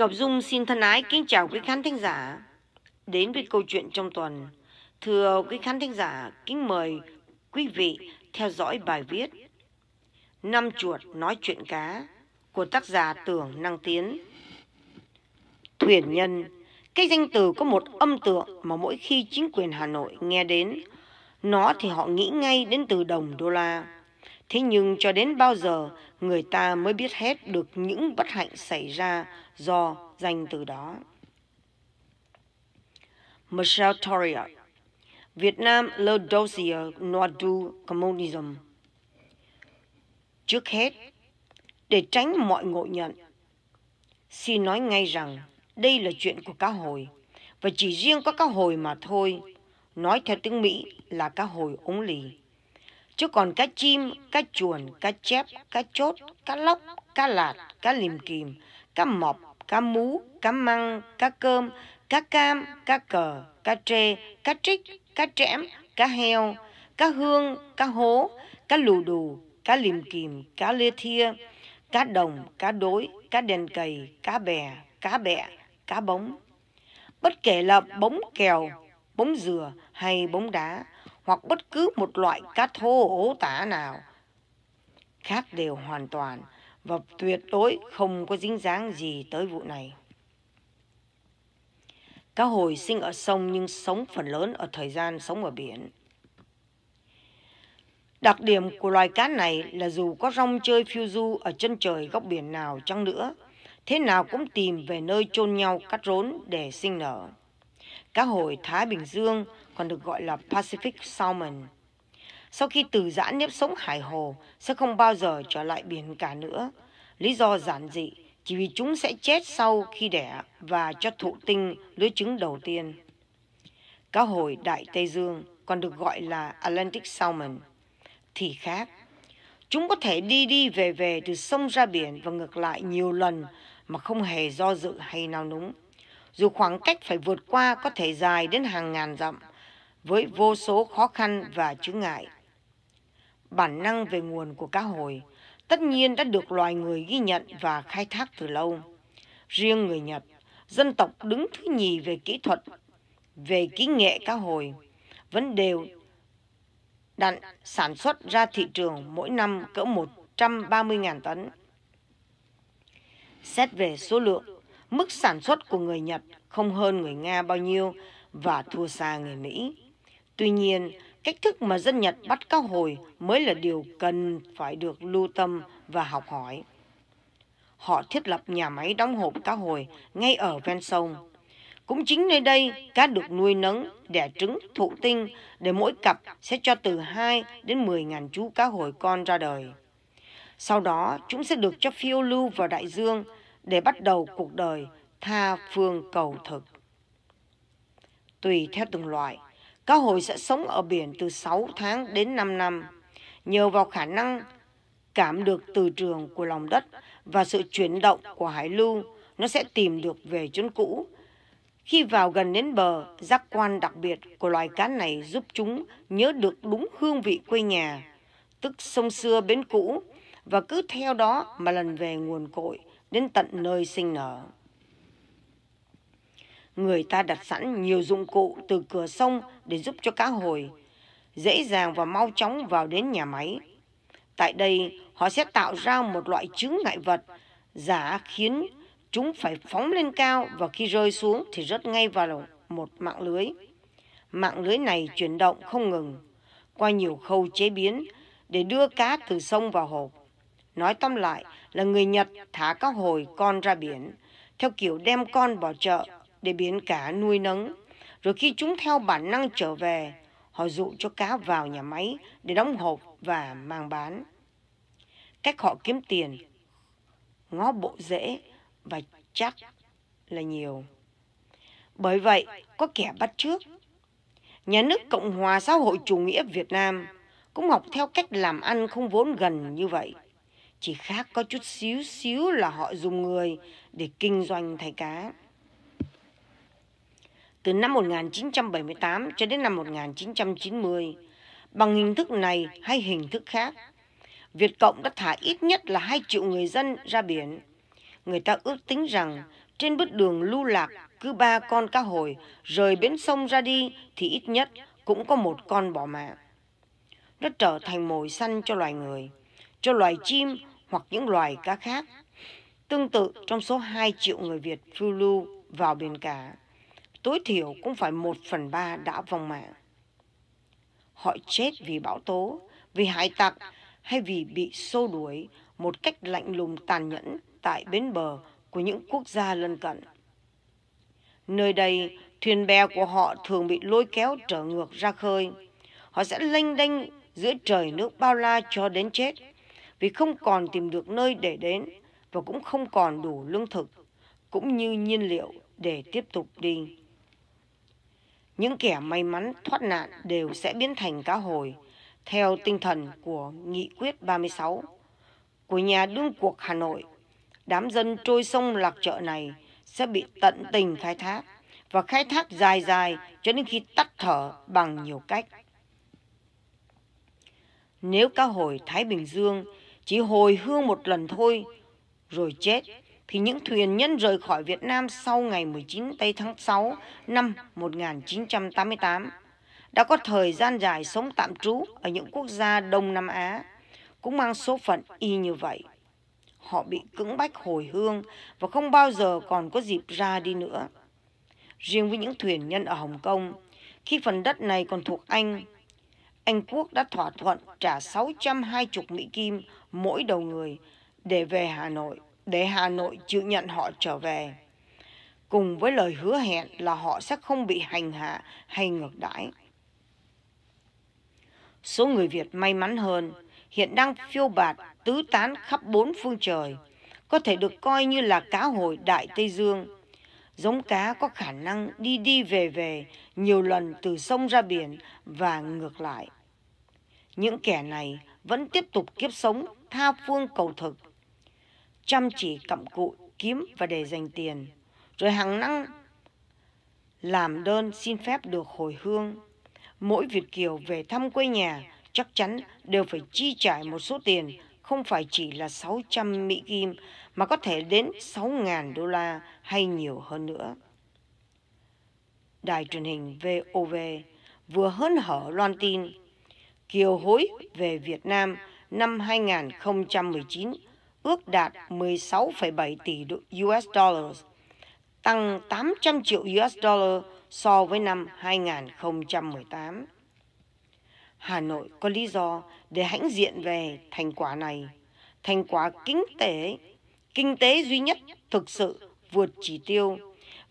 Ngọc Dung xin thân ái kính chào quý khán thính giả. Đến với câu chuyện trong tuần, thưa quý khán thính giả, kính mời quý vị theo dõi bài viết Năm chuột nói chuyện cá của tác giả Tưởng Năng Tiến. Thuyền nhân, cái danh từ có một âm tượng mà mỗi khi chính quyền Hà Nội nghe đến, nó thì họ nghĩ ngay đến từ đồng đô la. Thế nhưng cho đến bao giờ người ta mới biết hết được những bất hạnh xảy ra do danh từ đó. Michelle Toria, Việt Nam Le dossier noir du communism Trước hết, để tránh mọi ngộ nhận, xin nói ngay rằng đây là chuyện của cá hồi và chỉ riêng có cá hồi mà thôi. Nói theo tiếng Mỹ là cá hồi ống lì. Chứ còn cá chim, cá chuồn, cá chép, cá chốt, cá lóc, cá lạt, cá liềm kìm, cá mọc, cá mú, cá măng, cá cơm, cá cam, cá cờ, cá trê, cá trích, cá trẽm, cá heo, cá hương, cá hố, cá lù đù, cá liềm kìm, cá lê thia, cá đồng, cá đối, cá đèn cầy, cá bè, cá bẹ, cá bóng. Bất kể là bóng kèo, bóng dừa hay bóng đá, hoặc bất cứ một loại cá thô ố tả nào khác đều hoàn toàn và tuyệt đối không có dính dáng gì tới vụ này. Cá hồi sinh ở sông nhưng sống phần lớn ở thời gian sống ở biển. Đặc điểm của loài cá này là dù có rong chơi phiêu du ở chân trời góc biển nào chăng nữa, thế nào cũng tìm về nơi chôn nhau cắt rốn để sinh nở. Cá hồi Thái Bình Dương còn được gọi là Pacific Salmon. Sau khi từ giãn nếp sống hải hồ sẽ không bao giờ trở lại biển cả nữa. Lý do giản dị chỉ vì chúng sẽ chết sau khi đẻ và cho thụ tinh lứa trứng đầu tiên. Cá hồi Đại Tây Dương còn được gọi là Atlantic Salmon. Thì khác, chúng có thể đi đi về về từ sông ra biển và ngược lại nhiều lần mà không hề do dự hay nao núng dù khoảng cách phải vượt qua có thể dài đến hàng ngàn dặm, với vô số khó khăn và chướng ngại. Bản năng về nguồn của cá hồi tất nhiên đã được loài người ghi nhận và khai thác từ lâu. Riêng người Nhật, dân tộc đứng thứ nhì về kỹ thuật, về kỹ nghệ cá hồi, vẫn đều đặn sản xuất ra thị trường mỗi năm cỡ 130.000 tấn. Xét về số lượng, Mức sản xuất của người Nhật không hơn người Nga bao nhiêu và thua xa người Mỹ. Tuy nhiên, cách thức mà dân Nhật bắt cá hồi mới là điều cần phải được lưu tâm và học hỏi. Họ thiết lập nhà máy đóng hộp cá hồi ngay ở ven sông. Cũng chính nơi đây, cá được nuôi nấng, đẻ trứng, thụ tinh để mỗi cặp sẽ cho từ 2 đến 10 ngàn chú cá hồi con ra đời. Sau đó, chúng sẽ được cho phiêu lưu vào đại dương để bắt đầu cuộc đời tha phương cầu thực. Tùy theo từng loại, cá hồi sẽ sống ở biển từ 6 tháng đến 5 năm, nhờ vào khả năng cảm được từ trường của lòng đất và sự chuyển động của hải lưu, nó sẽ tìm được về chốn cũ. Khi vào gần đến bờ, giác quan đặc biệt của loài cá này giúp chúng nhớ được đúng hương vị quê nhà, tức sông xưa bến cũ, và cứ theo đó mà lần về nguồn cội đến tận nơi sinh nở. Người ta đặt sẵn nhiều dụng cụ từ cửa sông để giúp cho cá hồi dễ dàng và mau chóng vào đến nhà máy. Tại đây, họ sẽ tạo ra một loại chứng ngại vật giả khiến chúng phải phóng lên cao và khi rơi xuống thì rớt ngay vào một mạng lưới. Mạng lưới này chuyển động không ngừng qua nhiều khâu chế biến để đưa cá từ sông vào hộp. Nói tóm lại, là người Nhật thả các hồi con ra biển, theo kiểu đem con bỏ chợ để biến cá nuôi nấng. Rồi khi chúng theo bản năng trở về, họ dụ cho cá vào nhà máy để đóng hộp và mang bán. Cách họ kiếm tiền, ngó bộ dễ và chắc là nhiều. Bởi vậy, có kẻ bắt trước. Nhà nước Cộng hòa xã hội chủ nghĩa Việt Nam cũng học theo cách làm ăn không vốn gần như vậy. Chỉ khác có chút xíu xíu là họ dùng người để kinh doanh thay cá. Từ năm 1978 cho đến năm 1990, bằng hình thức này hay hình thức khác, Việt Cộng đã thả ít nhất là 2 triệu người dân ra biển. Người ta ước tính rằng trên bước đường lưu lạc cứ ba con cá hồi rời bến sông ra đi thì ít nhất cũng có một con bỏ mạng. Nó trở thành mồi săn cho loài người, cho loài chim hoặc những loài cá khác. Tương tự, trong số 2 triệu người Việt phiêu lưu vào biển cả, tối thiểu cũng phải 1 phần 3 đã vong mạng. Họ chết vì bão tố, vì hải tặc hay vì bị xô đuổi một cách lạnh lùng tàn nhẫn tại bến bờ của những quốc gia lân cận. Nơi đây, thuyền bè của họ thường bị lôi kéo trở ngược ra khơi. Họ sẽ lênh đênh giữa trời nước bao la cho đến chết vì không còn tìm được nơi để đến và cũng không còn đủ lương thực cũng như nhiên liệu để tiếp tục đi. Những kẻ may mắn thoát nạn đều sẽ biến thành cá hồi theo tinh thần của nghị quyết 36 của nhà đương cuộc Hà Nội. Đám dân trôi sông lạc chợ này sẽ bị tận tình khai thác và khai thác dài dài cho đến khi tắt thở bằng nhiều cách. Nếu cá hồi Thái Bình Dương chỉ hồi hương một lần thôi, rồi chết, thì những thuyền nhân rời khỏi Việt Nam sau ngày 19 Tây tháng 6 năm 1988 đã có thời gian dài sống tạm trú ở những quốc gia Đông Nam Á, cũng mang số phận y như vậy. Họ bị cưỡng bách hồi hương và không bao giờ còn có dịp ra đi nữa. Riêng với những thuyền nhân ở Hồng Kông, khi phần đất này còn thuộc Anh, anh Quốc đã thỏa thuận trả 620 Mỹ Kim mỗi đầu người để về Hà Nội, để Hà Nội chịu nhận họ trở về. Cùng với lời hứa hẹn là họ sẽ không bị hành hạ hay ngược đãi. Số người Việt may mắn hơn, hiện đang phiêu bạt tứ tán khắp bốn phương trời, có thể được coi như là cá hồi Đại Tây Dương. Giống cá có khả năng đi đi về về nhiều lần từ sông ra biển và ngược lại những kẻ này vẫn tiếp tục kiếp sống tha phương cầu thực, chăm chỉ cặm cụi, kiếm và để dành tiền, rồi hàng năm làm đơn xin phép được hồi hương. Mỗi Việt Kiều về thăm quê nhà chắc chắn đều phải chi trả một số tiền không phải chỉ là 600 Mỹ Kim mà có thể đến 6.000 đô la hay nhiều hơn nữa. Đài truyền hình VOV vừa hớn hở loan tin kiều hối về Việt Nam năm 2019 ước đạt 16,7 tỷ US dollars, tăng 800 triệu US dollar so với năm 2018. Hà Nội có lý do để hãnh diện về thành quả này. Thành quả kinh tế, kinh tế duy nhất thực sự vượt chỉ tiêu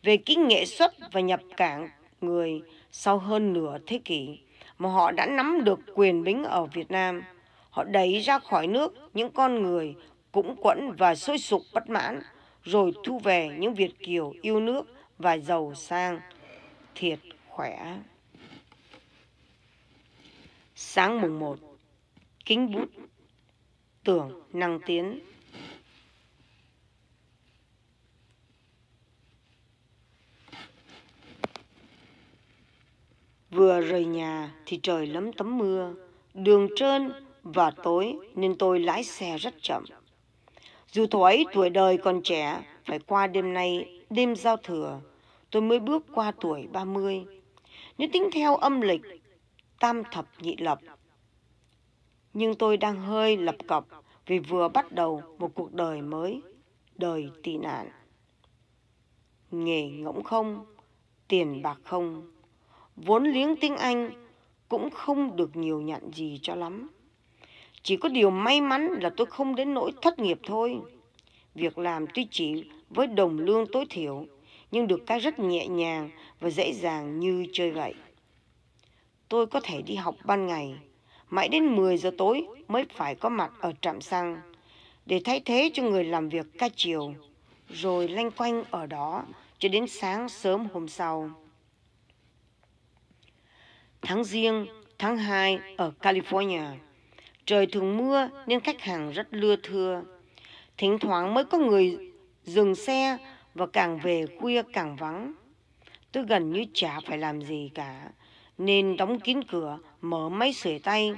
về kinh nghệ xuất và nhập cảng người sau hơn nửa thế kỷ mà họ đã nắm được quyền bính ở Việt Nam. Họ đẩy ra khỏi nước những con người cũng quẫn và sôi sục bất mãn, rồi thu về những Việt Kiều yêu nước và giàu sang. Thiệt khỏe. Sáng mùng 1 Kính bút Tưởng năng tiến Vừa rời nhà thì trời lấm tấm mưa, đường trơn và tối nên tôi lái xe rất chậm. Dù thổ ấy tuổi đời còn trẻ, phải qua đêm nay, đêm giao thừa, tôi mới bước qua tuổi 30. Nếu tính theo âm lịch, tam thập nhị lập. Nhưng tôi đang hơi lập cập vì vừa bắt đầu một cuộc đời mới, đời tị nạn. Nghề ngỗng không, tiền bạc không, vốn liếng tiếng Anh cũng không được nhiều nhận gì cho lắm. Chỉ có điều may mắn là tôi không đến nỗi thất nghiệp thôi. Việc làm tuy chỉ với đồng lương tối thiểu, nhưng được cái rất nhẹ nhàng và dễ dàng như chơi vậy. Tôi có thể đi học ban ngày, mãi đến 10 giờ tối mới phải có mặt ở trạm xăng để thay thế cho người làm việc ca chiều, rồi lanh quanh ở đó cho đến sáng sớm hôm sau. Tháng riêng, tháng 2 ở California. Trời thường mưa nên khách hàng rất lưa thưa. Thỉnh thoảng mới có người dừng xe và càng về khuya càng vắng. Tôi gần như chả phải làm gì cả, nên đóng kín cửa, mở máy sưởi tay,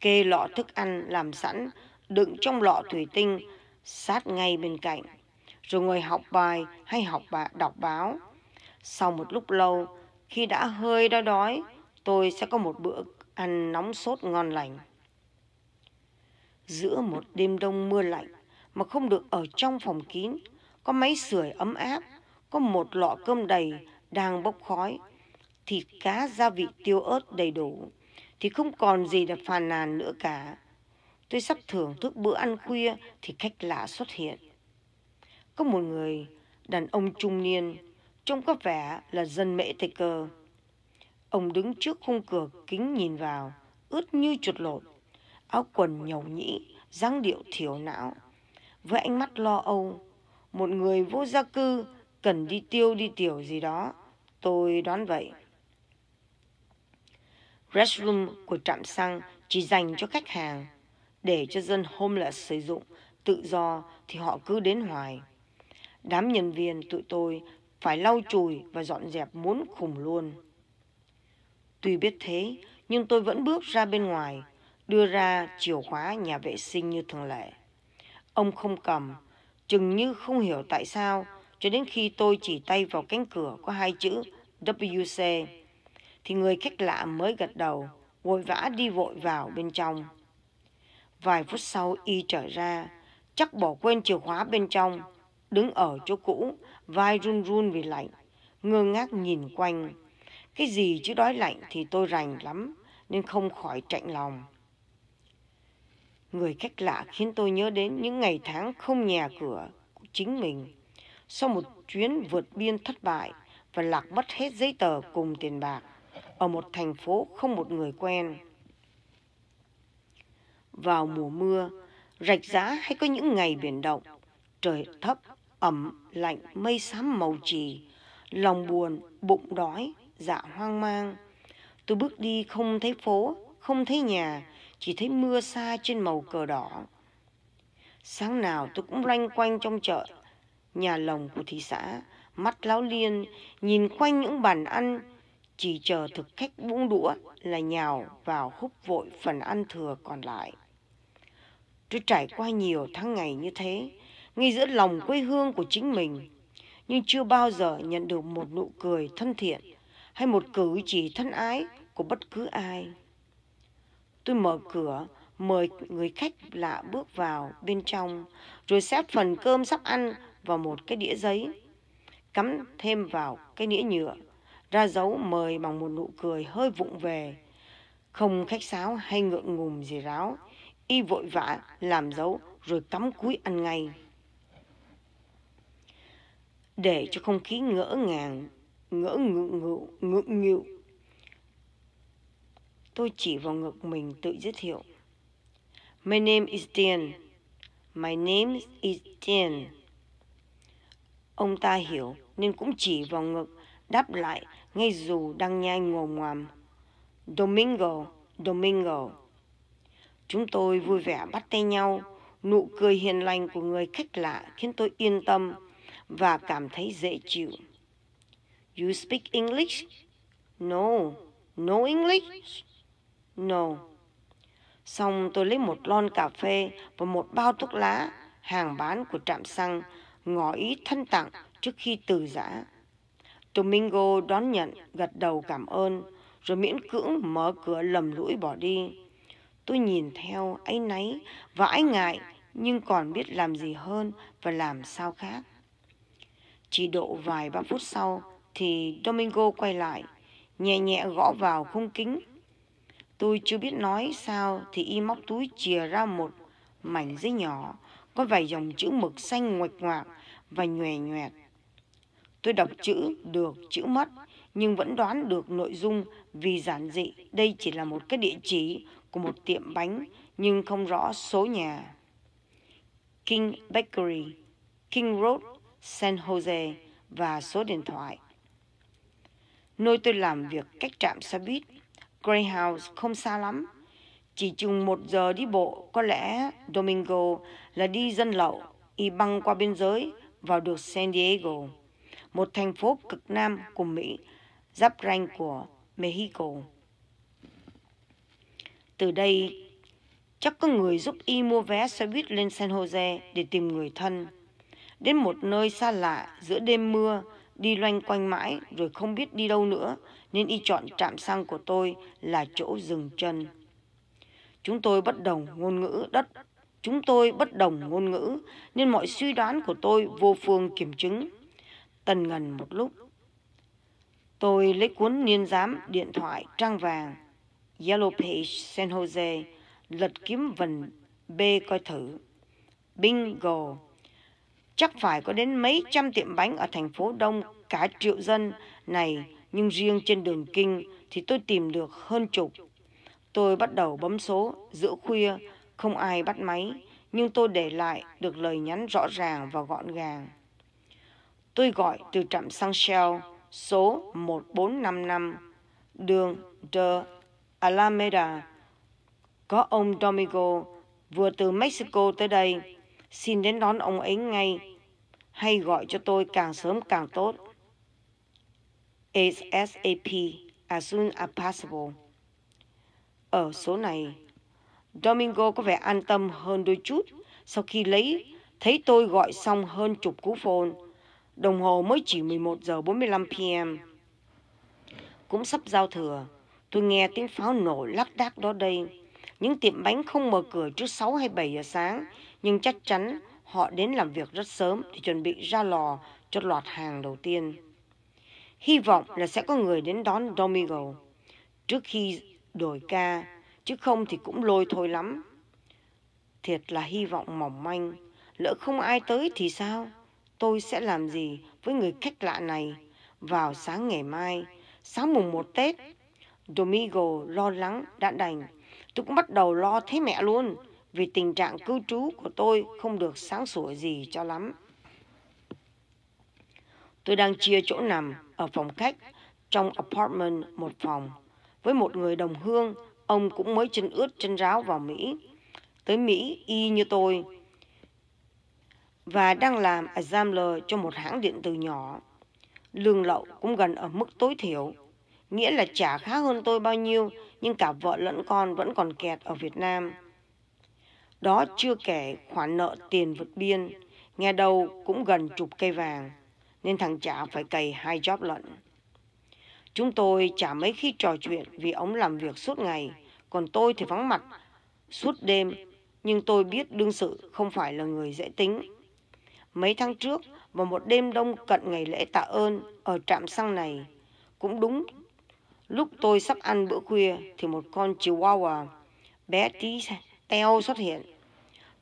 kê lọ thức ăn làm sẵn, đựng trong lọ thủy tinh, sát ngay bên cạnh, rồi ngồi học bài hay học bà, đọc báo. Sau một lúc lâu, khi đã hơi đói đói, tôi sẽ có một bữa ăn nóng sốt ngon lành. Giữa một đêm đông mưa lạnh mà không được ở trong phòng kín, có máy sưởi ấm áp, có một lọ cơm đầy đang bốc khói, thịt cá gia vị tiêu ớt đầy đủ, thì không còn gì để phàn nàn nữa cả. Tôi sắp thưởng thức bữa ăn khuya thì khách lạ xuất hiện. Có một người, đàn ông trung niên, trông có vẻ là dân mễ Tây Cơ Ông đứng trước khung cửa kính nhìn vào, ướt như chuột lột, áo quần nhầu nhĩ, dáng điệu thiểu não. Với ánh mắt lo âu, một người vô gia cư cần đi tiêu đi tiểu gì đó, tôi đoán vậy. Restroom của trạm xăng chỉ dành cho khách hàng, để cho dân homeless sử dụng tự do thì họ cứ đến hoài. Đám nhân viên tụi tôi phải lau chùi và dọn dẹp muốn khủng luôn. Tuy biết thế, nhưng tôi vẫn bước ra bên ngoài, đưa ra chìa khóa nhà vệ sinh như thường lệ. Ông không cầm, chừng như không hiểu tại sao, cho đến khi tôi chỉ tay vào cánh cửa có hai chữ WC, thì người khách lạ mới gật đầu, vội vã đi vội vào bên trong. Vài phút sau y trở ra, chắc bỏ quên chìa khóa bên trong, đứng ở chỗ cũ, vai run run vì lạnh, ngơ ngác nhìn quanh. Cái gì chứ đói lạnh thì tôi rành lắm, nên không khỏi chạnh lòng. Người khách lạ khiến tôi nhớ đến những ngày tháng không nhà cửa của chính mình. Sau một chuyến vượt biên thất bại và lạc mất hết giấy tờ cùng tiền bạc ở một thành phố không một người quen. Vào mùa mưa, rạch giá hay có những ngày biển động, trời thấp, ẩm, lạnh, mây xám màu trì, lòng buồn, bụng đói, dạ hoang mang. Tôi bước đi không thấy phố, không thấy nhà, chỉ thấy mưa xa trên màu cờ đỏ. Sáng nào tôi cũng loanh quanh trong chợ, nhà lồng của thị xã, mắt láo liên, nhìn quanh những bàn ăn, chỉ chờ thực khách buông đũa là nhào vào húp vội phần ăn thừa còn lại. Tôi trải qua nhiều tháng ngày như thế, ngay giữa lòng quê hương của chính mình, nhưng chưa bao giờ nhận được một nụ cười thân thiện hay một cử chỉ thân ái của bất cứ ai. Tôi mở cửa, mời người khách lạ bước vào bên trong, rồi xếp phần cơm sắp ăn vào một cái đĩa giấy, cắm thêm vào cái đĩa nhựa, ra dấu mời bằng một nụ cười hơi vụng về, không khách sáo hay ngượng ngùng gì ráo, y vội vã làm dấu rồi cắm cúi ăn ngay. Để cho không khí ngỡ ngàng ngỡ ngượng ngự ngượng nghịu tôi chỉ vào ngực mình tự giới thiệu my name is Dan my name is Dan ông ta hiểu nên cũng chỉ vào ngực đáp lại ngay dù đang nhai ngồm ngoàm Domingo Domingo chúng tôi vui vẻ bắt tay nhau nụ cười hiền lành của người khách lạ khiến tôi yên tâm và cảm thấy dễ chịu You speak English? No. No English? No. Xong tôi lấy một lon cà phê và một bao thuốc lá, hàng bán của trạm xăng, ngỏ ý thân tặng trước khi từ giã. Domingo đón nhận, gật đầu cảm ơn, rồi miễn cưỡng mở cửa lầm lũi bỏ đi. Tôi nhìn theo, ấy náy và anh ngại, nhưng còn biết làm gì hơn và làm sao khác. Chỉ độ vài ba phút sau, thì Domingo quay lại, nhẹ nhẹ gõ vào khung kính. Tôi chưa biết nói sao thì y móc túi chìa ra một mảnh giấy nhỏ, có vài dòng chữ mực xanh ngoạch ngoạc và nhòe nhòe. Tôi đọc chữ được, chữ mất, nhưng vẫn đoán được nội dung vì giản dị đây chỉ là một cái địa chỉ của một tiệm bánh nhưng không rõ số nhà. King Bakery, King Road, San Jose và số điện thoại Nơi tôi làm việc cách trạm xe buýt Greyhound không xa lắm. Chỉ chừng một giờ đi bộ, có lẽ Domingo là đi dân lậu, y băng qua biên giới vào được San Diego, một thành phố cực nam của Mỹ, giáp ranh của Mexico. Từ đây, chắc có người giúp y mua vé xe buýt lên San Jose để tìm người thân. Đến một nơi xa lạ giữa đêm mưa, đi loanh quanh mãi rồi không biết đi đâu nữa nên y chọn trạm xăng của tôi là chỗ dừng chân. Chúng tôi bất đồng ngôn ngữ đất. Chúng tôi bất đồng ngôn ngữ nên mọi suy đoán của tôi vô phương kiểm chứng. Tần ngần một lúc. Tôi lấy cuốn niên giám điện thoại trang vàng Yellow Page San Jose lật kiếm vần B coi thử. Bingo! Chắc phải có đến mấy trăm tiệm bánh ở thành phố đông cả triệu dân này, nhưng riêng trên đường Kinh thì tôi tìm được hơn chục. Tôi bắt đầu bấm số giữa khuya, không ai bắt máy, nhưng tôi để lại được lời nhắn rõ ràng và gọn gàng. Tôi gọi từ trạm xăng Shell số 1455 đường De Alameda. Có ông Domingo vừa từ Mexico tới đây xin đến đón ông ấy ngay, hay gọi cho tôi càng sớm càng tốt. ASAP, as soon as possible. Ở số này, Domingo có vẻ an tâm hơn đôi chút sau khi lấy thấy tôi gọi xong hơn chục cú phone. Đồng hồ mới chỉ 11 giờ 45 p.m. Cũng sắp giao thừa, tôi nghe tiếng pháo nổ lắc đác đó đây. Những tiệm bánh không mở cửa trước 6 hay 7 giờ sáng nhưng chắc chắn họ đến làm việc rất sớm để chuẩn bị ra lò cho loạt hàng đầu tiên. Hy vọng là sẽ có người đến đón Domingo trước khi đổi ca, chứ không thì cũng lôi thôi lắm. Thiệt là hy vọng mỏng manh, lỡ không ai tới thì sao? Tôi sẽ làm gì với người khách lạ này vào sáng ngày mai, sáng mùng 1 Tết? Domingo lo lắng đã đành, tôi cũng bắt đầu lo thế mẹ luôn vì tình trạng cư trú của tôi không được sáng sủa gì cho lắm. Tôi đang chia chỗ nằm ở phòng khách trong apartment một phòng với một người đồng hương, ông cũng mới chân ướt chân ráo vào Mỹ. Tới Mỹ y như tôi và đang làm examiner cho một hãng điện tử nhỏ. Lương lậu cũng gần ở mức tối thiểu, nghĩa là trả khá hơn tôi bao nhiêu nhưng cả vợ lẫn con vẫn còn kẹt ở Việt Nam. Đó chưa kể khoản nợ tiền vượt biên, nghe đâu cũng gần chục cây vàng, nên thằng trả phải cày hai job lận. Chúng tôi chả mấy khi trò chuyện vì ông làm việc suốt ngày, còn tôi thì vắng mặt suốt đêm, nhưng tôi biết đương sự không phải là người dễ tính. Mấy tháng trước, vào một đêm đông cận ngày lễ tạ ơn ở trạm xăng này, cũng đúng lúc tôi sắp ăn bữa khuya thì một con chihuahua bé tí teo xuất hiện.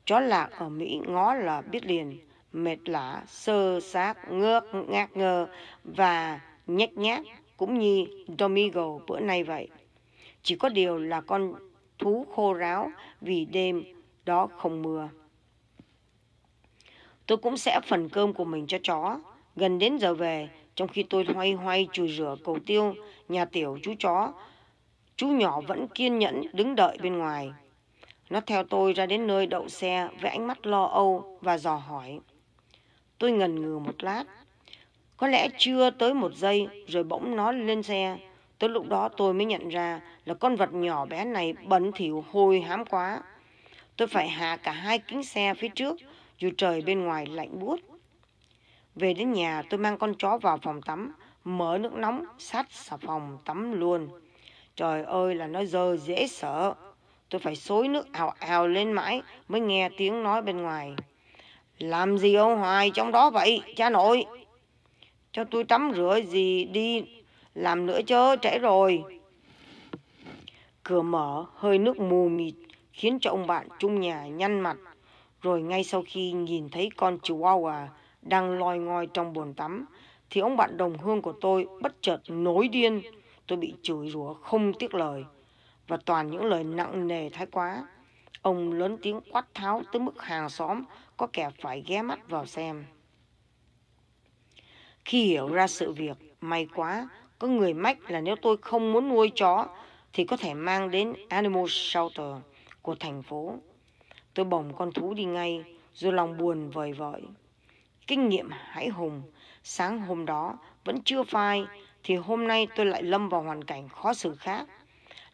Chó lạc ở Mỹ ngó là biết liền, mệt lả, sơ xác, ngước, ngác ngơ và nhách nhác cũng như Domingo bữa nay vậy. Chỉ có điều là con thú khô ráo vì đêm đó không mưa. Tôi cũng sẽ phần cơm của mình cho chó. Gần đến giờ về, trong khi tôi hoay hoay chùi rửa cầu tiêu, nhà tiểu chú chó, chú nhỏ vẫn kiên nhẫn đứng đợi bên ngoài. Nó theo tôi ra đến nơi đậu xe với ánh mắt lo âu và dò hỏi. Tôi ngần ngừ một lát. Có lẽ chưa tới một giây rồi bỗng nó lên xe. Tới lúc đó tôi mới nhận ra là con vật nhỏ bé này bẩn thỉu hôi hám quá. Tôi phải hạ cả hai kính xe phía trước dù trời bên ngoài lạnh buốt. Về đến nhà tôi mang con chó vào phòng tắm, mở nước nóng, sát xà phòng tắm luôn. Trời ơi là nó dơ dễ sợ. Tôi phải xối nước ào ào lên mãi mới nghe tiếng nói bên ngoài. Làm gì ông Hoài trong đó vậy, cha nội? Cho tôi tắm rửa gì đi, làm nữa chớ trễ rồi. Cửa mở, hơi nước mù mịt, khiến cho ông bạn chung nhà nhăn mặt. Rồi ngay sau khi nhìn thấy con chihuahua đang loi ngoi trong bồn tắm, thì ông bạn đồng hương của tôi bất chợt nổi điên. Tôi bị chửi rủa không tiếc lời và toàn những lời nặng nề thái quá. Ông lớn tiếng quát tháo tới mức hàng xóm có kẻ phải ghé mắt vào xem. Khi hiểu ra sự việc, may quá, có người mách là nếu tôi không muốn nuôi chó thì có thể mang đến Animal Shelter của thành phố. Tôi bồng con thú đi ngay, rồi lòng buồn vời vợi. Kinh nghiệm hãi hùng, sáng hôm đó vẫn chưa phai, thì hôm nay tôi lại lâm vào hoàn cảnh khó xử khác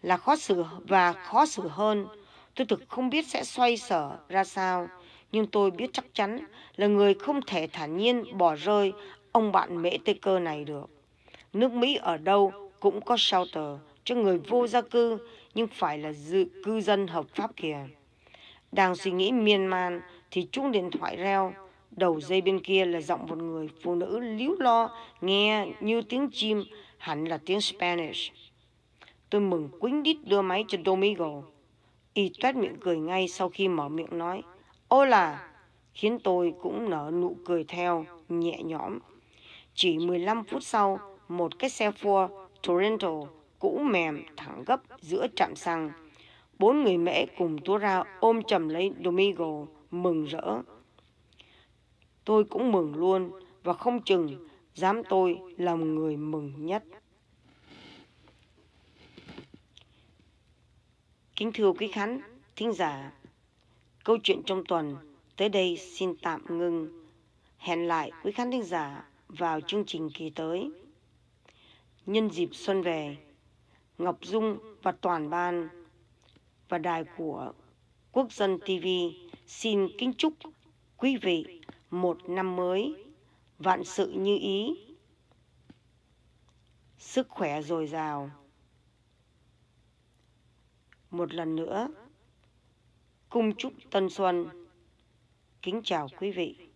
là khó xử và khó xử hơn. Tôi thực không biết sẽ xoay sở ra sao, nhưng tôi biết chắc chắn là người không thể thản nhiên bỏ rơi ông bạn mễ tê cơ này được. Nước Mỹ ở đâu cũng có shelter cho người vô gia cư, nhưng phải là dự cư dân hợp pháp kìa. Đang suy nghĩ miên man thì chuông điện thoại reo, đầu dây bên kia là giọng một người phụ nữ líu lo nghe như tiếng chim hẳn là tiếng Spanish. Tôi mừng quýnh đít đưa máy cho Domingo. Y toát miệng cười ngay sau khi mở miệng nói. Ô là! Khiến tôi cũng nở nụ cười theo, nhẹ nhõm. Chỉ 15 phút sau, một cái xe Ford Toronto cũ mềm thẳng gấp giữa trạm xăng. Bốn người mẹ cùng túa ra ôm chầm lấy Domingo, mừng rỡ. Tôi cũng mừng luôn và không chừng dám tôi là người mừng nhất. Kính thưa quý khán thính giả, câu chuyện trong tuần tới đây xin tạm ngừng Hẹn lại quý khán thính giả vào chương trình kỳ tới. Nhân dịp xuân về, Ngọc Dung và toàn ban và đài của Quốc dân TV xin kính chúc quý vị một năm mới vạn sự như ý, sức khỏe dồi dào một lần nữa cung chúc tân xuân kính chào quý vị